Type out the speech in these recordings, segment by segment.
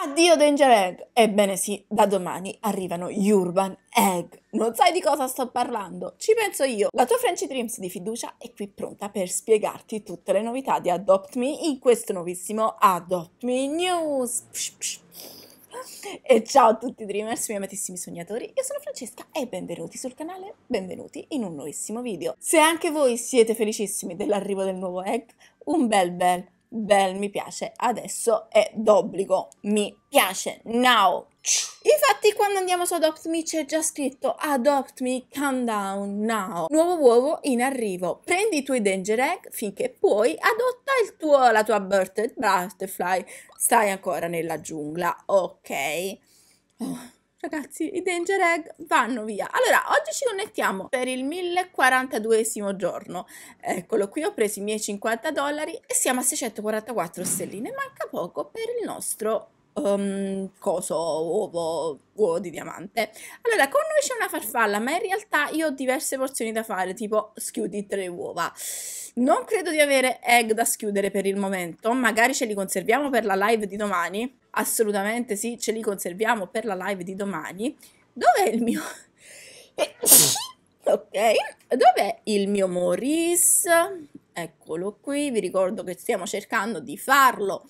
Addio Danger Egg! Ebbene sì, da domani arrivano gli Urban Egg. Non sai di cosa sto parlando? Ci penso io. La tua French Dreams di fiducia è qui pronta per spiegarti tutte le novità di Adopt Me in questo nuovissimo Adopt Me News. Psh, psh. E ciao a tutti Dreamers, miei amatissimi sognatori, io sono Francesca e benvenuti sul canale, benvenuti in un nuovissimo video. Se anche voi siete felicissimi dell'arrivo del nuovo egg, un bel bel bel mi piace adesso è d'obbligo, mi piace now. Infatti quando andiamo su Adopt Me c'è già scritto Adopt Me calm down, Now. Nuovo uovo in arrivo. Prendi i tuoi danger egg finché puoi, adotta il tuo, la tua birthday butterfly. Stai ancora nella giungla, ok? Oh. Ragazzi, i danger egg vanno via. Allora, oggi ci connettiamo per il 1042 giorno. Eccolo qui, ho preso i miei 50 dollari e siamo a 644 stelline. Manca poco per il nostro um, coso, uovo, uovo di diamante. Allora, con noi c'è una farfalla, ma in realtà io ho diverse porzioni da fare, tipo schiudi tre uova. Non credo di avere egg da schiudere per il momento, magari ce li conserviamo per la live di domani assolutamente sì, ce li conserviamo per la live di domani. Dov'è il mio... ok, dov'è il mio Maurice? Eccolo qui, vi ricordo che stiamo cercando di farlo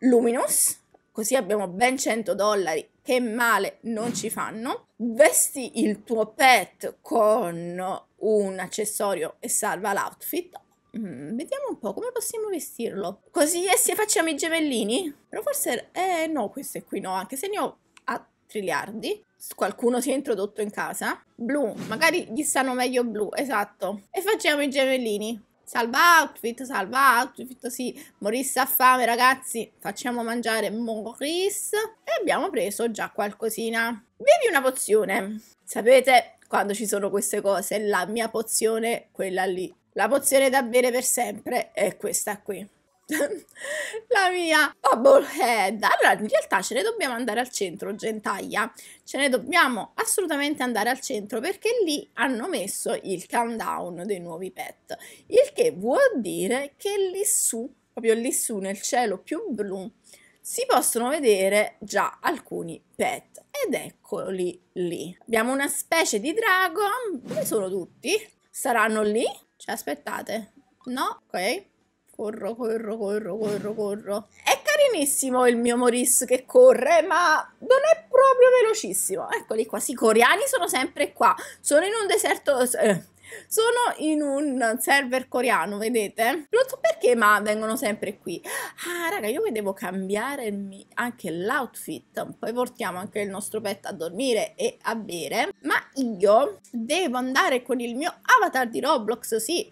luminous, così abbiamo ben 100 dollari che male non ci fanno. Vesti il tuo pet con un accessorio e salva l'outfit Mm, vediamo un po' come possiamo vestirlo. Così eh, se facciamo i gemellini? Però forse... Eh no, queste qui no, anche se ne ho a triliardi. Qualcuno si è introdotto in casa. Blu, magari gli stanno meglio blu, esatto. E facciamo i gemellini. Salva outfit, salva outfit, sì. Maurice ha fame, ragazzi. Facciamo mangiare Maurice. E abbiamo preso già qualcosina. Bevi una pozione. Sapete, quando ci sono queste cose, la mia pozione, quella lì, la pozione da bere per sempre è questa qui. la mia bobblehead. Allora, in realtà ce ne dobbiamo andare al centro, gentaglia. Ce ne dobbiamo assolutamente andare al centro perché lì hanno messo il countdown dei nuovi pet. Il che vuol dire che lì su, proprio lì su nel cielo più blu, si possono vedere già alcuni pet. Ed eccoli lì. Abbiamo una specie di drago. Dove sono tutti? Saranno lì? Cioè, aspettate. No? Ok. Corro, corro, corro, corro, corro. È carinissimo il mio Maurice che corre, ma non è proprio velocissimo. Eccoli qua, sì, i coreani sono sempre qua. Sono in un deserto... Eh sono in un server coreano, vedete? Non so perché, ma vengono sempre qui. Ah, raga, io mi devo cambiare anche l'outfit. Poi portiamo anche il nostro pet a dormire e a bere. Ma io devo andare con il mio avatar di Roblox, sì.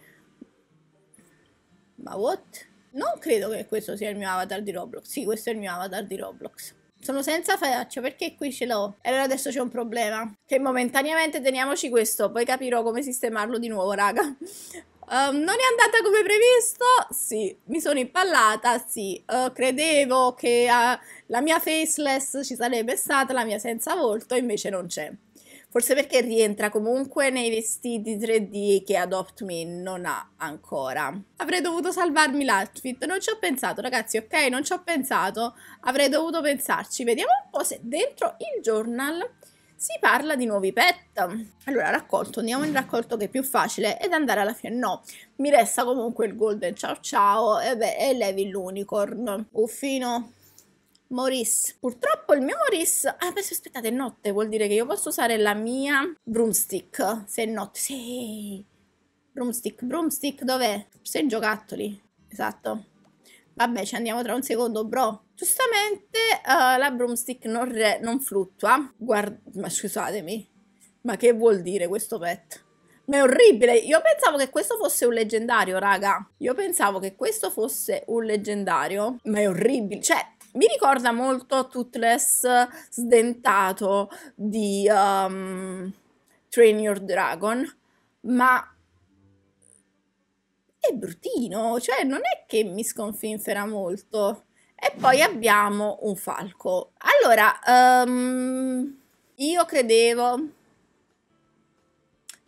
Ma what? Non credo che questo sia il mio avatar di Roblox. Sì, questo è il mio avatar di Roblox. Sono senza faccia perché qui ce l'ho. E allora adesso c'è un problema. Che momentaneamente teniamoci questo, poi capirò come sistemarlo di nuovo, raga. Um, non è andata come previsto? Sì, mi sono impallata, sì. Uh, credevo che uh, la mia faceless ci sarebbe stata, la mia senza volto, invece non c'è forse perché rientra comunque nei vestiti 3D che Adopt Me non ha ancora. Avrei dovuto salvarmi l'outfit, non ci ho pensato ragazzi, ok? Non ci ho pensato, avrei dovuto pensarci. Vediamo un po' se dentro il journal si parla di nuovi pet. Allora, raccolto, andiamo in raccolto che è più facile ed andare alla fine no. Mi resta comunque il Golden Ciao Ciao e, beh, e Levi l'Unicorn. Uffino, Maurice. Purtroppo il mio Maurice... Ah, beh, aspettate, è notte. Vuol dire che io posso usare la mia broomstick. Se è notte. Sì. Broomstick, broomstick, dov'è? Sei giocattoli. Esatto. Vabbè, ci andiamo tra un secondo, bro. Giustamente uh, la broomstick non, non fluttua. Guarda... Ma scusatemi. Ma che vuol dire questo pet? Ma è orribile. Io pensavo che questo fosse un leggendario, raga. Io pensavo che questo fosse un leggendario. Ma è orribile. Cioè, mi ricorda molto Toothless sdentato di um, Train Your Dragon, ma è bruttino, cioè non è che mi sconfinfera molto. E poi abbiamo un falco. Allora, um, io credevo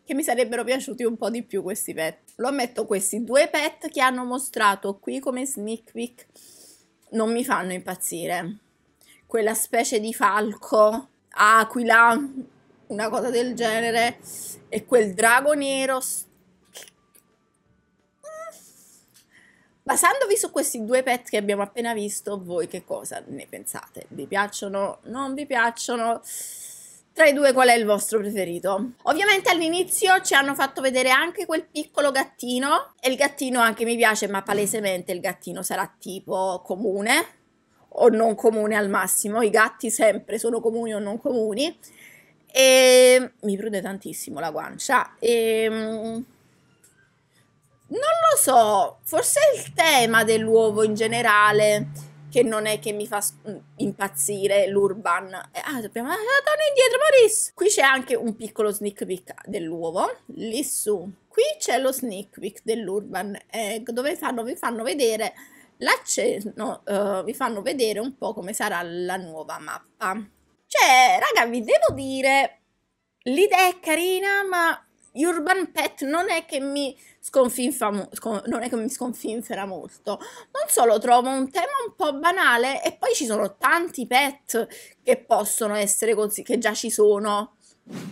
che mi sarebbero piaciuti un po' di più questi pet. Lo ammetto, questi due pet che hanno mostrato qui come sneak peek non mi fanno impazzire. Quella specie di falco, aquila, una cosa del genere, e quel drago nero. Basandovi su questi due pet che abbiamo appena visto, voi che cosa ne pensate? Vi piacciono? Non vi piacciono? Tra i due qual è il vostro preferito? Ovviamente all'inizio ci hanno fatto vedere anche quel piccolo gattino e il gattino anche mi piace ma palesemente il gattino sarà tipo comune o non comune al massimo, i gatti sempre sono comuni o non comuni e mi prude tantissimo la guancia e ehm, non lo so, forse il tema dell'uovo in generale che non è che mi fa mm, impazzire l'urban. Eh, ah, dobbiamo... Ah, indietro, Maurice! Qui c'è anche un piccolo sneak peek dell'uovo, lì su. Qui c'è lo sneak peek dell'urban, eh, dove fanno, vi fanno vedere l'accenno, eh, vi fanno vedere un po' come sarà la nuova mappa. Cioè, raga, vi devo dire, l'idea è carina, ma Urban Pet non è che mi sconfinfa, scon- non è che mi sconfinfera molto, non solo trovo un tema un po' banale e poi ci sono tanti pet che possono essere così, che già ci sono,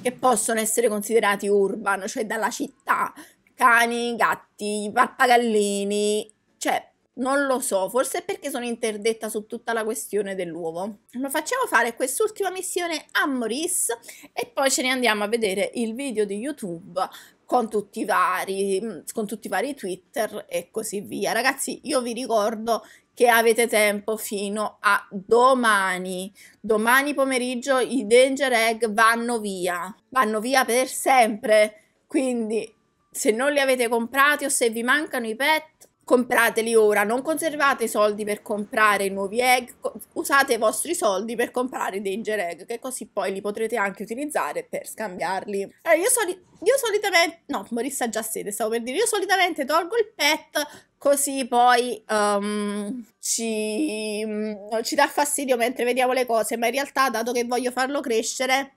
che possono essere considerati urban, cioè dalla città, cani, gatti, pappagallini, cioè non lo so, forse è perché sono interdetta su tutta la questione dell'uovo. Ma facciamo fare quest'ultima missione a Maurice e poi ce ne andiamo a vedere il video di YouTube con tutti, vari, mm, con tutti i vari Twitter e così via. Ragazzi, io vi ricordo che avete tempo fino a domani. Domani pomeriggio i Danger Egg vanno via, vanno via per sempre. Quindi se non li avete comprati o se vi mancano i pet, comprateli ora, non conservate i soldi per comprare nuovi egg, usate i vostri soldi per comprare danger egg, che così poi li potrete anche utilizzare per scambiarli. Allora, eh, io, soli io solitamente, no, Morissa già sede, stavo per dire, io solitamente tolgo il pet così poi um, ci, um, ci dà fastidio mentre vediamo le cose, ma in realtà dato che voglio farlo crescere,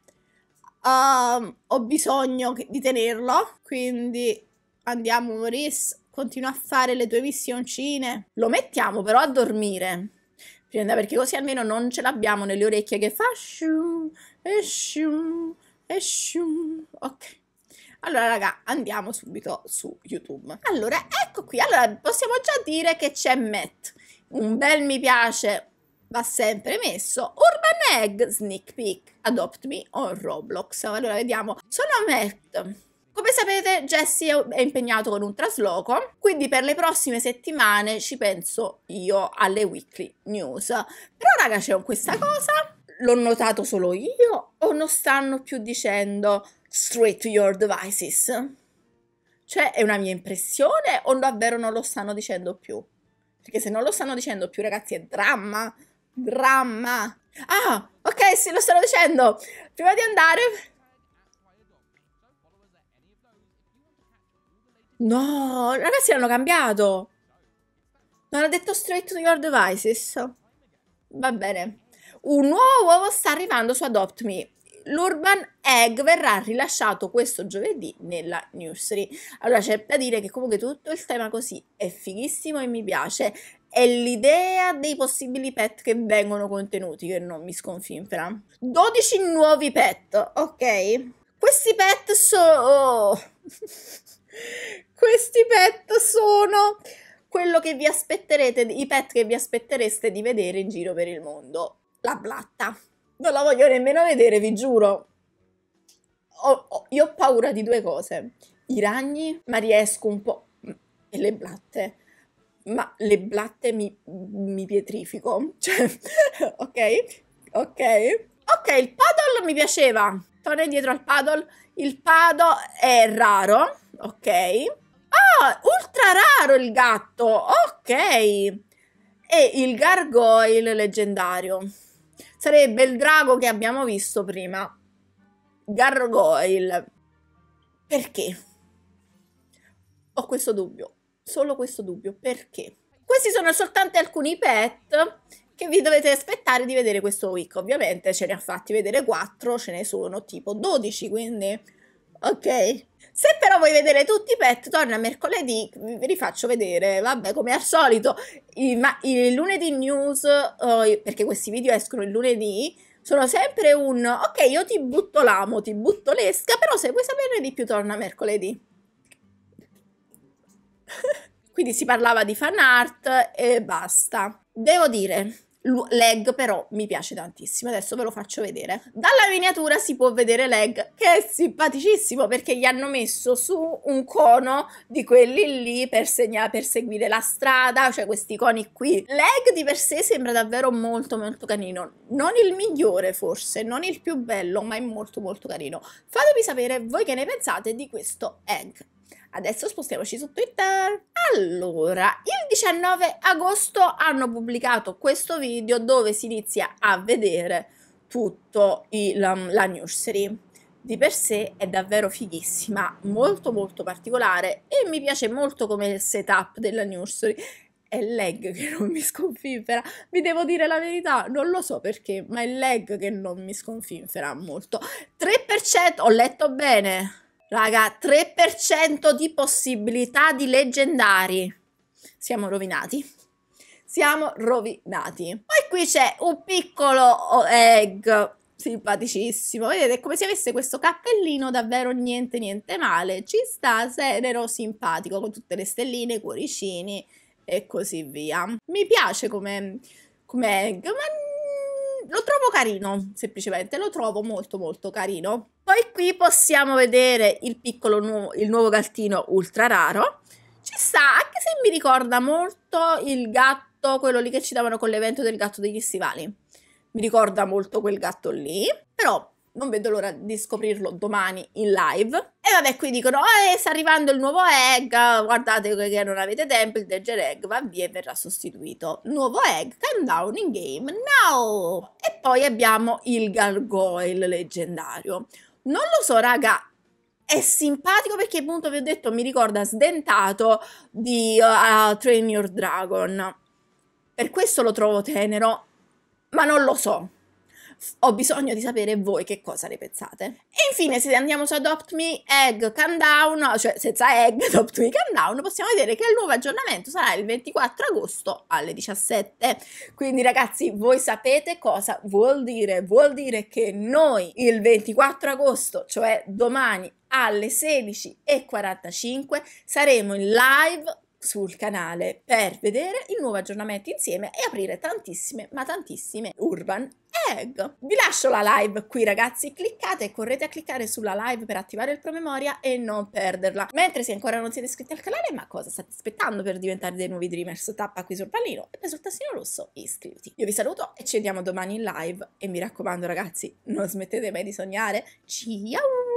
um, ho bisogno di tenerlo, quindi andiamo Morissa continua a fare le tue missioncine. Lo mettiamo però a dormire. Perché così almeno non ce l'abbiamo nelle orecchie che fa shum, e shum, e shum. Ok. Allora, raga, andiamo subito su YouTube. Allora, ecco qui. Allora, possiamo già dire che c'è Matt. Un bel mi piace va sempre messo. Urban Egg Sneak Peek Adopt Me on Roblox. Allora, vediamo. Sono Matt come sapete Jesse è impegnato con un trasloco, quindi per le prossime settimane ci penso io alle weekly news. Però raga c'è questa cosa, l'ho notato solo io o non stanno più dicendo straight to your devices? Cioè è una mia impressione o davvero non lo stanno dicendo più? Perché se non lo stanno dicendo più ragazzi è dramma, dramma. Ah, ok, sì, lo stanno dicendo. Prima di andare No, ragazzi l'hanno cambiato. Non ha detto straight to your devices. Va bene. Un nuovo uovo sta arrivando su Adopt Me. L'Urban Egg verrà rilasciato questo giovedì nella nursery. Allora c'è da dire che comunque tutto il tema così è fighissimo e mi piace. È l'idea dei possibili pet che vengono contenuti che non mi sconfinfera. 12 nuovi pet, ok? Questi pet sono... Questi pet sono quello che vi aspetterete, i pet che vi aspettereste di vedere in giro per il mondo. La blatta. Non la voglio nemmeno vedere, vi giuro. Ho, ho, io ho paura di due cose. I ragni, ma riesco un po'. Mm, e le blatte. Ma le blatte mi, mi pietrifico. Cioè, ok? Ok? Ok, il paddle mi piaceva. Torna dietro al paddle. Il paddle è raro ok. Ah, ultra raro il gatto, ok. E il gargoyle leggendario. Sarebbe il drago che abbiamo visto prima. Gargoyle. Perché? Ho questo dubbio, solo questo dubbio, perché? Questi sono soltanto alcuni pet che vi dovete aspettare di vedere questo week. Ovviamente ce ne ha fatti vedere 4, ce ne sono tipo 12, quindi ok. Se però vuoi vedere tutti i pet, torna mercoledì, vi rifaccio vedere, vabbè, come al solito, I, ma, il lunedì news, uh, perché questi video escono il lunedì, sono sempre un, ok, io ti butto l'amo, ti butto l'esca, però se vuoi saperne di più torna mercoledì. Quindi si parlava di fan art e basta. Devo dire, Leg però mi piace tantissimo, adesso ve lo faccio vedere. Dalla miniatura si può vedere Leg che è simpaticissimo perché gli hanno messo su un cono di quelli lì per, segna- per seguire la strada, cioè questi coni qui. Leg di per sé sembra davvero molto molto carino, non il migliore forse, non il più bello, ma è molto molto carino. Fatemi sapere voi che ne pensate di questo Egg. Adesso spostiamoci su Twitter. Allora, il 19 agosto hanno pubblicato questo video dove si inizia a vedere tutto il, la, la nursery. Di per sé è davvero fighissima, molto molto particolare e mi piace molto come il setup della nursery. È il leg che non mi sconfinfera, vi devo dire la verità, non lo so perché, ma è il leg che non mi sconfinfera molto. 3%, ho letto bene, Raga, 3% di possibilità di leggendari. Siamo rovinati. Siamo rovinati. Poi qui c'è un piccolo oh, egg simpaticissimo. Vedete, è come se avesse questo cappellino davvero niente, niente male. Ci sta sereno, simpatico, con tutte le stelline, i cuoricini e così via. Mi piace come, come egg, ma lo trovo carino, semplicemente, lo trovo molto molto carino. Poi qui possiamo vedere il piccolo nuovo, il nuovo gattino ultra raro. Ci sta, anche se mi ricorda molto il gatto, quello lì che ci davano con l'evento del gatto degli stivali. Mi ricorda molto quel gatto lì, però non vedo l'ora di scoprirlo domani in live. E vabbè, qui dicono, oh, eh, sta arrivando il nuovo egg, guardate che non avete tempo, il Danger Egg va via e verrà sostituito. Nuovo egg, calm down in game, now! E poi abbiamo il Gargoyle leggendario. Non lo so, raga, è simpatico perché appunto vi ho detto, mi ricorda sdentato di uh, Train Your Dragon. Per questo lo trovo tenero, ma non lo so. Ho bisogno di sapere voi che cosa ne pensate. E infine, se andiamo su Adopt Me, Egg, Countdown, cioè senza Egg, Adopt Me, Countdown, possiamo vedere che il nuovo aggiornamento sarà il 24 agosto alle 17. Quindi ragazzi, voi sapete cosa vuol dire? Vuol dire che noi il 24 agosto, cioè domani alle 16.45, saremo in live sul canale per vedere il nuovo aggiornamento insieme e aprire tantissime, ma tantissime urban tag. Vi lascio la live qui ragazzi, cliccate e correte a cliccare sulla live per attivare il promemoria e non perderla. Mentre se ancora non siete iscritti al canale, ma cosa state aspettando per diventare dei nuovi Dreamers? Tappa qui sul pallino e sul tastino rosso iscriviti. Io vi saluto e ci vediamo domani in live e mi raccomando ragazzi, non smettete mai di sognare. Ciao!